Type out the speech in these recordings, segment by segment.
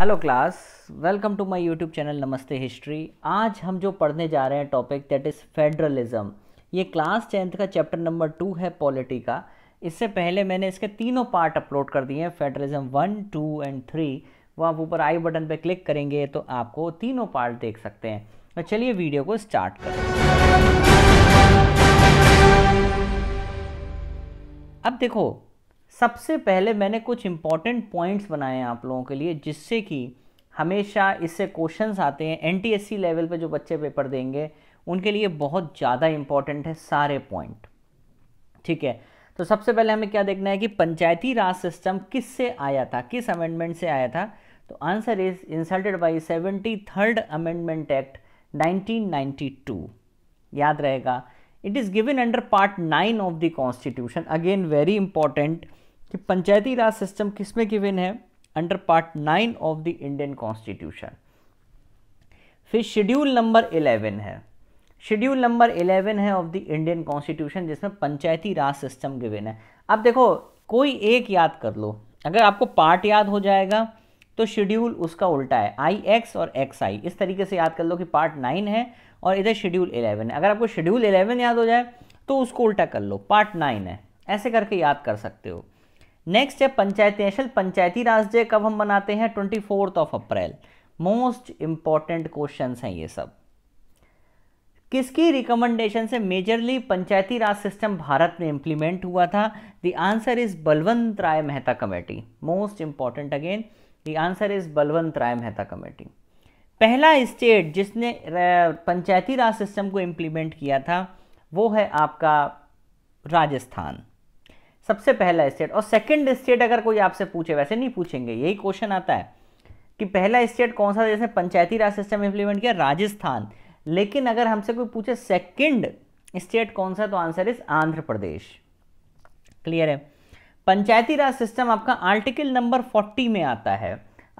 hello class welcome to my YouTube channel नमस्ते history आज हम जो पढ़ने जा रहे हैं टॉपिक दैट इज़ फेडरलिज्म ये क्लास टेंथ का चैप्टर नंबर टू है पॉलिटी का इससे पहले मैंने इसके तीनों पार्ट अपलोड कर दिए हैं federalism one two and three वो आप ऊपर आई बटन पर क्लिक करेंगे तो आपको तीनों पार्ट देख सकते हैं तो चलिए वीडियो को स्टार्ट कर अब देखो सबसे पहले मैंने कुछ इंपॉर्टेंट पॉइंट्स बनाए हैं आप लोगों के लिए जिससे कि हमेशा इससे क्वेश्चंस आते हैं एन लेवल पे जो बच्चे पेपर देंगे उनके लिए बहुत ज़्यादा इंपॉर्टेंट है सारे पॉइंट ठीक है तो सबसे पहले हमें क्या देखना है कि पंचायती राज सिस्टम किस से आया था किस अमेंडमेंट से आया था तो answer is insulted by seventy third amendment act 1992 याद रहेगा it is given under part nine of the constitution again very important कि पंचायती राज सिस्टम किस में है under part nine of the Indian constitution फिर शेड्यूल नंबर इलेवन है schedule number eleven है of the Indian constitution जिसमें पंचायती राज सिस्टम गिवन है अब देखो कोई एक याद कर लो अगर आपको पार्ट याद हो जाएगा तो शेड्यूल उसका उल्टा है आई एक्स और एक्स आई इस तरीके से याद कर लो कि पार्ट नाइन है और इधर शेड्यूल इलेवन है अगर आपको शेड्यूल इलेवन याद हो जाए तो उसको उल्टा कर लो पार्ट नाइन है ऐसे करके याद कर सकते हो नेक्स्ट है पंचायती नेशनल पंचायती राज डे कब हम मनाते हैं twenty fourth of April most important question हैं ये सब किसकी रिकमेंडेशन से मेजरली पंचायती राज सिस्टम भारत में इम्प्लीमेंट हुआ था the answer is Balwant Rai Mehta committee most important again the answer is Balwant Rai Mehta committee पहला स्टेट जिसने पंचायती राज सिस्टम को इम्प्लीमेंट किया था वो है आपका राजस्थान सबसे पहला स्टेट और सेकंड स्टेट अगर कोई आपसे पूछे वैसे नहीं पूछेंगे यही क्वेश्चन आता है कि पहला स्टेट कौन सा जैसे पंचायती राज सिस्टम इंप्लीमेंट किया राजस्थान लेकिन अगर हमसे कोई पूछे सेकंड स्टेट कौन सा तो answer is Andhra Pradesh clear है पंचायती राज सिस्टम आपका आर्टिकल नंबर फोर्टी में आता है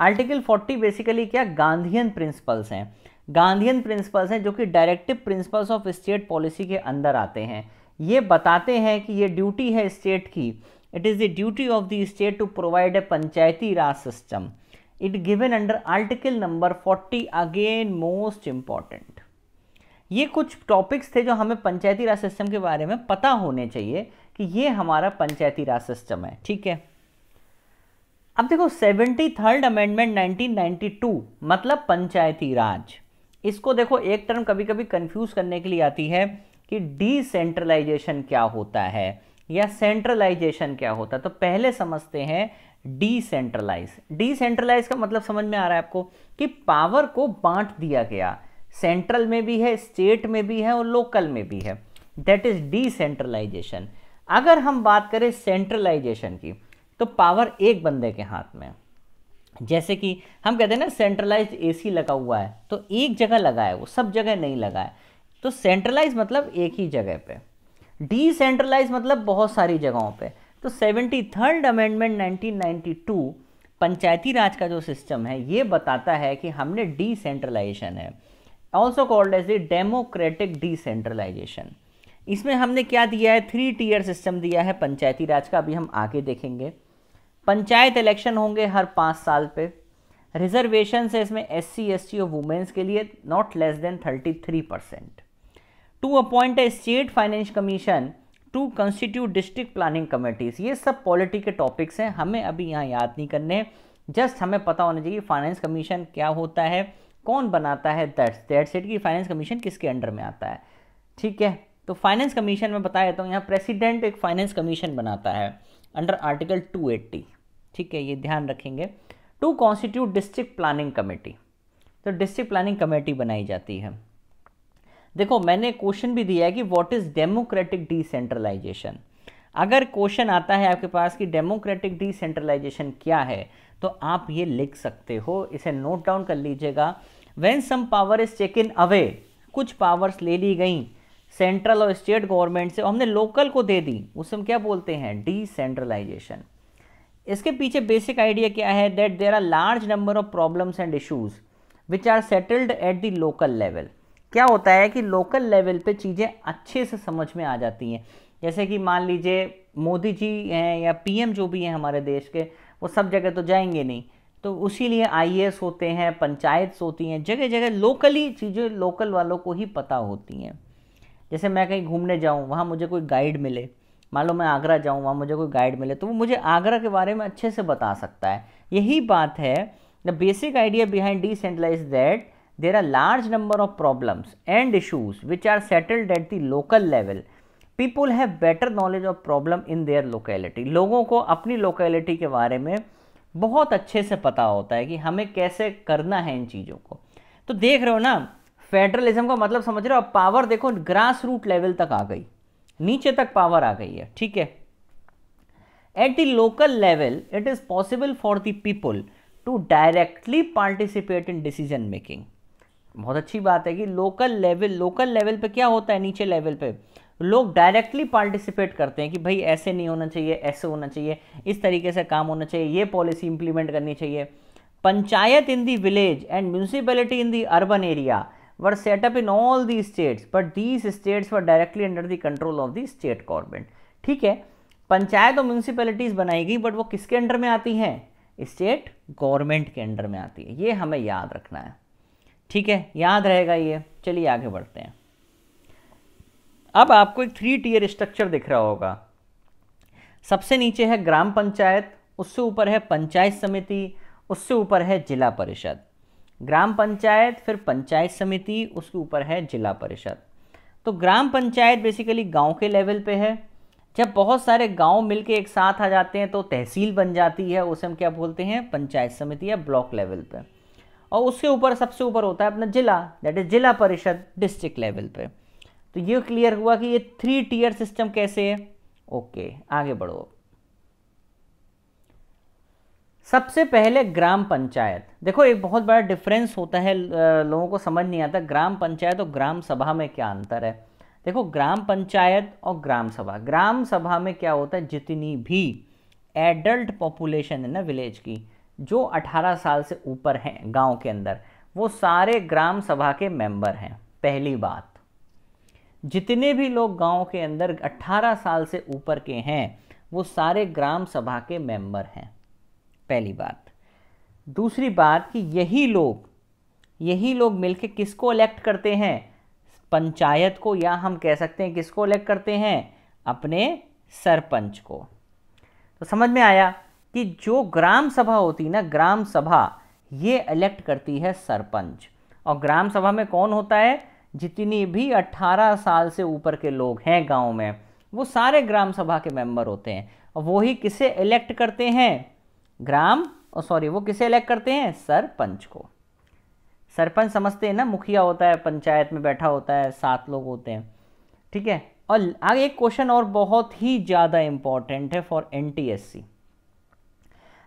आर्टिकल फोर्टी बेसिकली क्या गांधीयन प्रिंसिपल्स हैं गांधीयन प्रिंसिपल्स हैं जो कि directive principles of state policy के अंदर आते हैं ये बताते हैं कि ये ड्यूटी है स्टेट की it is the duty of the state to provide a panchayati raj system it given under article number forty again most important ये कुछ टॉपिक्स थे जो हमें पंचायती राज सिस्टम के बारे में पता होने चाहिए कि ये हमारा पंचायती राज सिस्टम है ठीक है अब देखो सेवेंटी थर्ड अमेंडमेंट 1992 मतलब पंचायती राज इसको देखो एक टर्म कभी कभी कंफ्यूज करने के लिए आती है कि डिसेंट्रलाइजेशन क्या होता है या सेंट्रलाइजेशन क्या होता है तो पहले समझते हैं डिसेंट्रलाइज डिसेंट्रलाइज का मतलब समझ में आ रहा है आपको कि पावर को बांट दिया गया सेंट्रल में भी है स्टेट में भी है और लोकल में भी है दैट इज डिसेंट्रलाइजेशन अगर हम बात करें सेंट्रलाइजेशन की तो पावर एक बंदे के हाथ में जैसे कि हम कहते हैं ना सेंट्रलाइज एसी लगा हुआ है तो एक जगह लगा है वो सब जगह नहीं लगा है तो सेंट्रलाइज मतलब एक ही जगह पे डिसेंट्रलाइज मतलब बहुत सारी जगहों पे तो seventy third amendment 1992 panchayati raj का जो सिस्टम है ये बताता है कि हमने डिसेंट्रलाइजेशन है also called as a democratic decentralization इसमें हमने क्या दिया है थ्री टीयर सिस्टम दिया है पंचायती राज का अभी हम आगे देखेंगे पंचायत इलेक्शन होंगे हर पाँच साल पे रिजर्वेशन है इसमें एस सी एस सी और वुमेंस के लिए not less than thirty three percent to appoint a state finance commission to constitute district planning committees ये सब पॉलिटी के टॉपिक्स हैं हमें अभी यहाँ याद नहीं करने हैं जस्ट हमें पता होना चाहिए फाइनेंस कमीशन क्या होता है कौन बनाता है दैट्स दैट सेट कि फाइनेंस कमीशन किसके अंडर में आता है ठीक है तो फाइनेंस कमीशन में बताया देता हूँ यहाँ प्रेसिडेंट एक फाइनेंस कमीशन बनाता है अंडर आर्टिकल 280 ठीक है ये ध्यान रखेंगे to constitute district planning committee तो डिस्ट्रिक्ट प्लानिंग कमेटी बनाई जाती है देखो मैंने क्वेश्चन भी दिया है कि व्हाट इज़ डेमोक्रेटिक डिसेंट्रलाइजेशन अगर क्वेश्चन आता है आपके पास कि डेमोक्रेटिक डिसेंट्रलाइजेशन क्या है तो आप ये लिख सकते हो इसे नोट डाउन कर लीजिएगा when some power is taken away कुछ पावर्स ले ली गई सेंट्रल और स्टेट गवर्नमेंट से हमने लोकल को दे दी उसे हम क्या बोलते हैं डिसेंट्रलाइजेशन इसके पीछे बेसिक आइडिया क्या है that there are large number of problems and issues which are settled at the local level क्या होता है कि लोकल लेवल पे चीज़ें अच्छे से समझ में आ जाती हैं जैसे कि मान लीजिए मोदी जी हैं या पीएम जो भी हैं हमारे देश के वो सब जगह तो जाएंगे नहीं तो उसी लिए आई होते हैं पंचायत होती हैं जगह जगह लोकली चीज़ें लोकल वालों को ही पता होती हैं जैसे मैं कहीं घूमने जाऊँ वहाँ मुझे कोई गाइड मिले मान लो मैं आगरा जाऊँ वहाँ मुझे कोई गाइड मिले तो वो मुझे आगरा के बारे में अच्छे से बता सकता है यही बात है the basic idea behind decentralize that there are large number of problems and issues which are settled at the local level people have better knowledge of problem in their locality लोगों को अपनी locality के बारे में बहुत अच्छे से पता होता है कि हमें कैसे करना है इन चीज़ों को तो देख रहे हो ना फेडरलिज्म का मतलब समझ रहे हो अब पावर देखो ग्रास रूट लेवल तक आ गई नीचे तक पावर आ गई है ठीक है at the local level it is possible for the people to directly participate in decision making बहुत अच्छी बात है कि लोकल लेवल लोकल लेवल पे क्या होता है नीचे लेवल पे लोग डायरेक्टली पार्टिसिपेट करते हैं कि भाई ऐसे नहीं होना चाहिए ऐसे होना चाहिए इस तरीके से काम होना चाहिए ये पॉलिसी इंप्लीमेंट करनी चाहिए panchayat in the village and municipality in the urban area were set up in all the states but these states were directly under the control of the state government ठीक है पंचायत और म्यूनसिपैलिटीज़ बनाई गई बट वो किसके under में आती हैं स्टेट गवर्नमेंट के अंडर में आती है ये हमें याद रखना है ठीक है याद रहेगा ये चलिए आगे बढ़ते हैं अब आपको एक थ्री टीयर स्ट्रक्चर दिख रहा होगा सबसे नीचे है ग्राम पंचायत उससे ऊपर है पंचायत समिति उससे ऊपर है जिला परिषद ग्राम पंचायत फिर पंचायत समिति उसके ऊपर है जिला परिषद तो ग्राम पंचायत बेसिकली गांव के लेवल पे है जब बहुत सारे गांव मिलके एक साथ आ जाते हैं तो तहसील बन जाती है उसे हम क्या बोलते हैं पंचायत समिति या ब्लॉक लेवल पे और उसके ऊपर सबसे ऊपर होता है अपना जिला दैट इज जिला परिषद डिस्ट्रिक्ट लेवल पे तो ये क्लियर हुआ कि ये थ्री टीयर सिस्टम कैसे है ओके आगे बढ़ो सबसे पहले ग्राम पंचायत देखो एक बहुत बड़ा डिफरेंस होता है लोगों को समझ नहीं आता ग्राम पंचायत और ग्राम सभा में क्या अंतर है देखो ग्राम पंचायत और ग्राम सभा ग्राम सभा में क्या होता है जितनी भी एडल्ट पॉपुलेशन है ना विलेज की जो 18 साल से ऊपर हैं गांव के अंदर वो सारे ग्राम सभा के मेंबर हैं पहली बात जितने भी लोग गांव के अंदर 18 साल से ऊपर के हैं वो सारे ग्राम सभा के मेंबर हैं पहली बात दूसरी बात कि यही लोग यही लोग मिलके किसको इलेक्ट करते हैं पंचायत को या हम कह सकते हैं किसको इलेक्ट करते हैं अपने सरपंच को तो समझ में आया कि जो ग्राम सभा होती है ना ग्राम सभा ये इलेक्ट करती है सरपंच और ग्राम सभा में कौन होता है जितनी भी 18 साल से ऊपर के लोग हैं गांव में वो सारे ग्राम सभा के मेंबर होते हैं और वो ही किसे इलेक्ट करते हैं ग्राम और सॉरी वो किसे इलेक्ट करते हैं सरपंच को सरपंच समझते हैं ना मुखिया होता है पंचायत में बैठा होता है सात लोग होते हैं ठीक है और आगे एक क्वेश्चन और बहुत ही ज़्यादा इम्पॉर्टेंट है for N T S C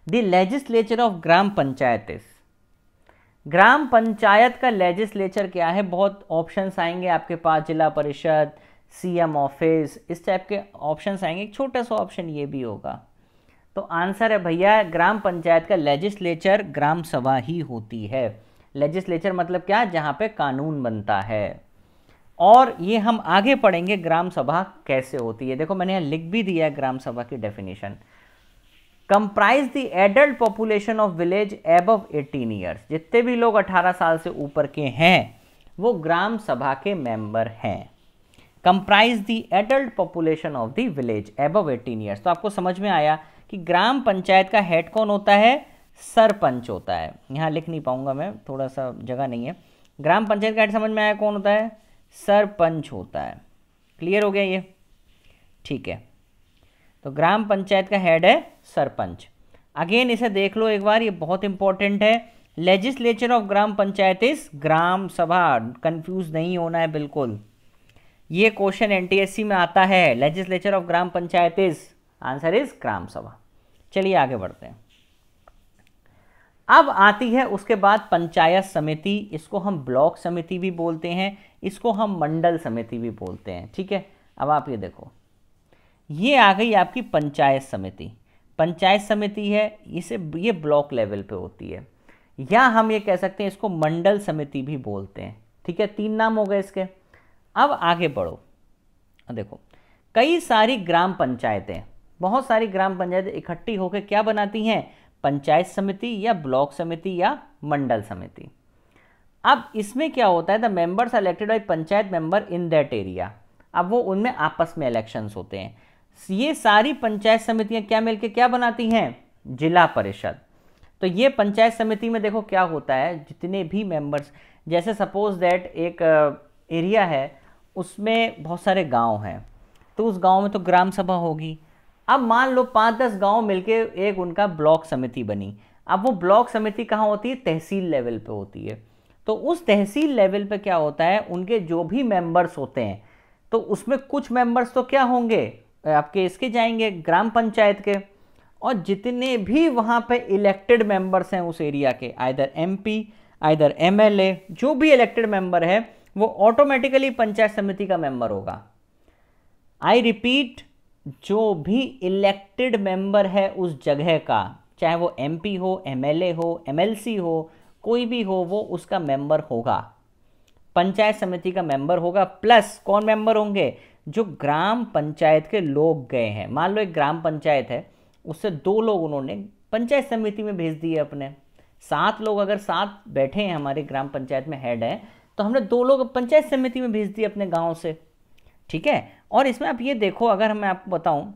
the legislature of gram panchayat gram panchayat का लेजिस्लेचर क्या है बहुत ऑप्शंस आएंगे आपके पास जिला परिषद सीएम ऑफिस इस टाइप के ऑप्शंस आएंगे एक छोटा सा ऑप्शन ये भी होगा तो आंसर है भैया ग्राम पंचायत का लेजिस्लेचर ग्राम सभा ही होती है लेजिस्लेचर मतलब क्या जहाँ पे कानून बनता है और ये हम आगे पढ़ेंगे ग्राम सभा कैसे होती है देखो मैंने यहाँ लिख भी दिया है ग्राम सभा की definition comprise the adult population of village above 18 years जितने भी लोग 18 साल से ऊपर के हैं वो ग्राम सभा के मेंबर हैं comprise the adult population of the village above 18 years तो आपको समझ में आया कि ग्राम पंचायत का हेड कौन होता है सरपंच होता है यहाँ लिख नहीं पाऊंगा मैं थोड़ा सा जगह नहीं है ग्राम पंचायत का हेड समझ में आया कौन होता है सरपंच होता है क्लियर हो गया ये ठीक है तो ग्राम पंचायत का हेड है सरपंच अगेन इसे देख लो एक बार ये बहुत इंपॉर्टेंट है लेजिस्लेचर ऑफ ग्राम पंचायत इस ग्राम सभा कंफ्यूज नहीं होना है बिल्कुल ये क्वेश्चन एनटीएससी में आता है legislature of gram panchayat is answer is gram sabha चलिए आगे बढ़ते हैं अब आती है उसके बाद पंचायत समिति इसको हम ब्लॉक समिति भी बोलते हैं इसको हम मंडल समिति भी बोलते हैं ठीक है अब आप ये देखो ये आ गई आपकी पंचायत समिति पंचायत समिति है इसे ये ब्लॉक लेवल पे होती है या हम ये कह सकते हैं इसको मंडल समिति भी बोलते हैं ठीक है तीन नाम हो गए इसके अब आगे बढ़ो देखो कई सारी ग्राम पंचायतें बहुत सारी ग्राम पंचायतें इकट्ठी होकर क्या बनाती हैं पंचायत समिति या ब्लॉक समिति या मंडल समिति अब इसमें क्या होता है the members elected by panchayat member in that area अब वो उनमें आपस में इलेक्शंस होते हैं ये सारी पंचायत समितियां क्या मिलके क्या बनाती हैं जिला परिषद तो ये पंचायत समिति में देखो क्या होता है जितने भी मेंबर्स जैसे सपोज दैट एक एरिया uh, है उसमें बहुत सारे गांव हैं तो उस गांव में तो ग्राम सभा होगी अब मान लो पाँच दस गांव मिलके एक उनका ब्लॉक समिति बनी अब वो ब्लॉक समिति कहाँ होती है तहसील लेवल पे होती है तो उस तहसील लेवल पे क्या होता है उनके जो भी मेंबर्स होते हैं तो उसमें कुछ मेंबर्स तो क्या होंगे आपके इसके जाएंगे ग्राम पंचायत के और जितने भी वहाँ पे इलेक्टेड मेंबर्स हैं उस एरिया के आइधर एमपी आइधर एमएलए जो भी इलेक्टेड मेंबर है वो ऑटोमेटिकली पंचायत समिति का मेंबर होगा आई रिपीट जो भी इलेक्टेड मेंबर है उस जगह का चाहे वो एमपी हो एमएलए हो एमएलसी हो कोई भी हो वो उसका मेंबर होगा पंचायत समिति का मेंबर होगा प्लस कौन मेंबर होंगे जो ग्राम पंचायत के लोग गए हैं मान लो एक ग्राम पंचायत है उससे दो लोग उन्होंने पंचायत समिति में भेज दिए अपने सात लोग अगर सात बैठे हैं हमारे ग्राम पंचायत में हेड हैं तो हमने दो लोग पंचायत समिति में भेज दिए अपने गाँव से ठीक है और इसमें आप ये देखो अगर मैं आपको बताऊँ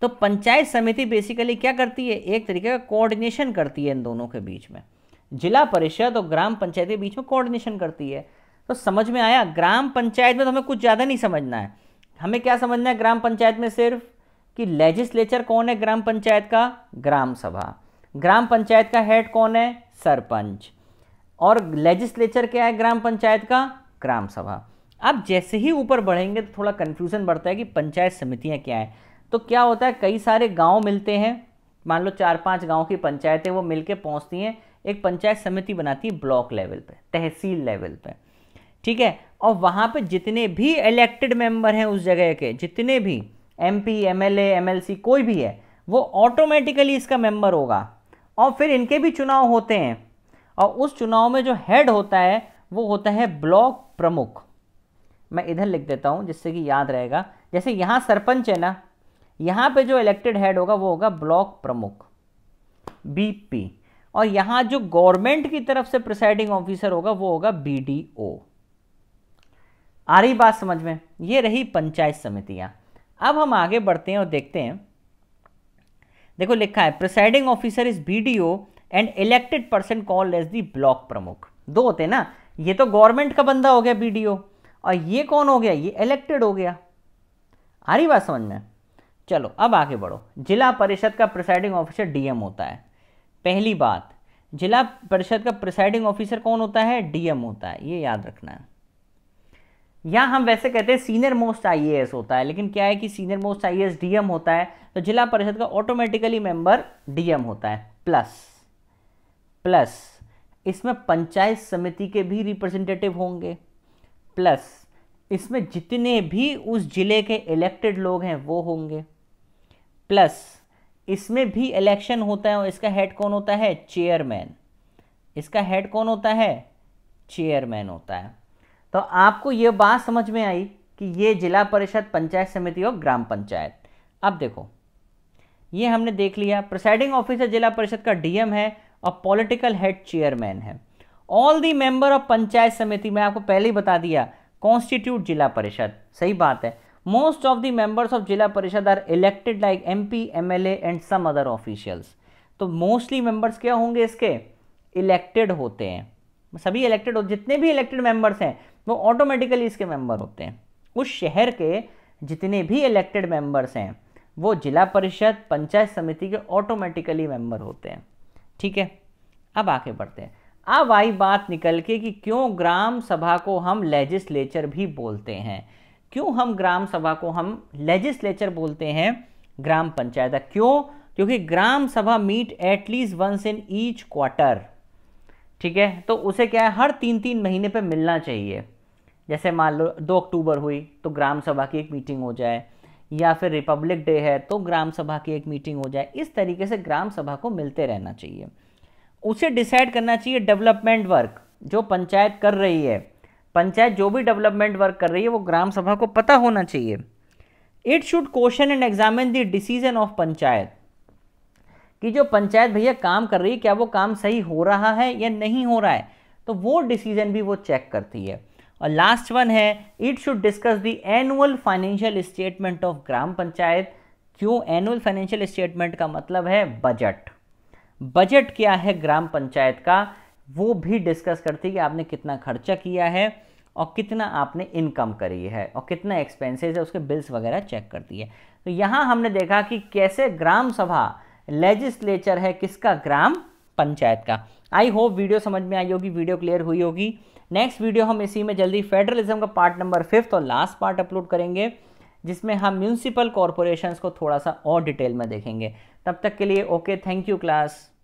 तो पंचायत समिति बेसिकली क्या करती है एक तरीके का कोऑर्डिनेशन करती है इन दोनों के बीच में जिला परिषद और ग्राम पंचायत के बीच में कोऑर्डिनेशन करती है तो समझ में आया ग्राम पंचायत में तो हमें कुछ ज़्यादा नहीं समझना है हमें क्या समझना है ग्राम पंचायत में सिर्फ कि लेजिस्लेचर कौन है ग्राम पंचायत का ग्राम सभा ग्राम पंचायत का हेड कौन है सरपंच और लेजिस्लेचर क्या है ग्राम पंचायत का ग्राम सभा आप जैसे ही ऊपर बढ़ेंगे तो थोड़ा कन्फ्यूज़न बढ़ता है कि पंचायत समितियाँ क्या है तो क्या होता है कई सारे गांव मिलते हैं मान लो चार पांच गांव की पंचायतें वो मिलके पहुंचती हैं एक पंचायत समिति बनाती है ब्लॉक लेवल पे तहसील लेवल पे ठीक है और वहाँ पर जितने भी इलेक्टेड मेंबर हैं उस जगह के जितने भी M P M L M L C कोई भी है वो ऑटोमेटिकली इसका मेंबर होगा और फिर इनके भी चुनाव होते हैं और उस चुनाव में जो हेड होता है वो होता है ब्लॉक प्रमुख मैं इधर लिख देता हूँ जिससे कि याद रहेगा जैसे यहाँ सरपंच है ना यहाँ पे जो इलेक्टेड हेड होगा वो होगा ब्लॉक प्रमुख बीपी और यहाँ जो गवर्नमेंट की तरफ से प्रिसाइडिंग ऑफिसर होगा वो होगा बीडीओ आ रही बात समझ में ये रही पंचायत समितियाँ अब हम आगे बढ़ते हैं और देखते हैं देखो लिखा है presiding officer is B D O and elected person call as the block pramukh दो होते हैं ना ये तो गवर्नमेंट का बंदा हो गया बी और ये कौन हो गया ये इलेक्टेड हो गया आ रही बात समझ में चलो अब आगे बढ़ो जिला परिषद का प्रिसाइडिंग ऑफिसर डीएम होता है पहली बात जिला परिषद का प्रिसाइडिंग ऑफिसर कौन होता है डीएम होता है ये याद रखना है या हम वैसे कहते हैं सीनियर मोस्ट आईएएस होता है लेकिन क्या है कि सीनियर मोस्ट आईएएस डीएम होता है तो जिला परिषद का ऑटोमेटिकली मेंबर डीएम होता है प्लस प्लस इसमें पंचायत समिति के भी रिप्रेजेंटेटिव होंगे प्लस इसमें जितने भी उस जिले के इलेक्टेड लोग हैं वो होंगे प्लस इसमें भी इलेक्शन होता है और इसका हेड कौन होता है चेयरमैन इसका हेड कौन होता है चेयरमैन होता है तो आपको ये बात समझ में आई कि ये जिला परिषद पंचायत समिति और ग्राम पंचायत अब देखो ये हमने देख लिया प्रिसाइडिंग ऑफिसर जिला परिषद का डीएम है और पॉलिटिकल हेड चेयरमैन है all the member of panchayat samiti मैं आपको पहले ही बता दिया कॉन्स्टिट्यूट जिला परिषद सही बात है most of the members of Zila Parishad are elected like M P and some other officials तो मोस्टली मेंबर्स क्या होंगे इसके इलेक्टेड होते हैं सभी इलेक्टेड और जितने भी इलेक्टेड मेंबर्स हैं वो ऑटोमेटिकली इसके मेंबर होते हैं उस शहर के जितने भी इलेक्टेड मेंबर्स हैं वो जिला परिषद पंचायत समिति के ऑटोमेटिकली मेंबर होते हैं ठीक है अब आगे बढ़ते हैं अब आई बात निकल के कि क्यों ग्राम सभा को हम लेजिस्लेचर भी बोलते हैं क्यों हम ग्राम सभा को हम लेजिस्लेचर बोलते हैं ग्राम पंचायत क्यों क्योंकि gram sabha meet at least once in each quarter ठीक है तो उसे क्या है हर तीन तीन महीने पे मिलना चाहिए जैसे मान लो दो अक्टूबर हुई तो ग्राम सभा की एक मीटिंग हो जाए या फिर रिपब्लिक डे है तो ग्राम सभा की एक मीटिंग हो जाए इस तरीके से ग्राम सभा को मिलते रहना चाहिए उसे डिसाइड करना चाहिए डेवलपमेंट वर्क जो पंचायत कर रही है पंचायत जो भी डेवलपमेंट वर्क कर रही है वो ग्राम सभा को पता होना चाहिए it should question and examine the decision of panchayat कि जो पंचायत भैया काम कर रही है क्या वो काम सही हो रहा है या नहीं हो रहा है तो वो डिसीजन भी वो चेक करती है और लास्ट वन है it should discuss the annual financial statement of gram panchayat क्यों एनुअल फाइनेंशियल स्टेटमेंट का मतलब है बजट बजट क्या है ग्राम पंचायत का वो भी डिस्कस करती है कि आपने कितना खर्चा किया है और कितना आपने इनकम करी है और कितना एक्सपेंसेस है उसके बिल्स वगैरह चेक करती है तो यहाँ हमने देखा कि कैसे ग्राम सभा लेजिस्लेचर है किसका ग्राम पंचायत का आई होप वीडियो समझ में आई होगी वीडियो क्लियर हुई होगी नेक्स्ट वीडियो हम इसी में जल्दी फेडरलिज्म का पार्ट नंबर फिफ्थ और लास्ट पार्ट अपलोड करेंगे जिसमें हम म्यूनसिपल कॉरपोरेशंस को थोड़ा सा और डिटेल में देखेंगे तब तक के लिए ओके थैंक यू क्लास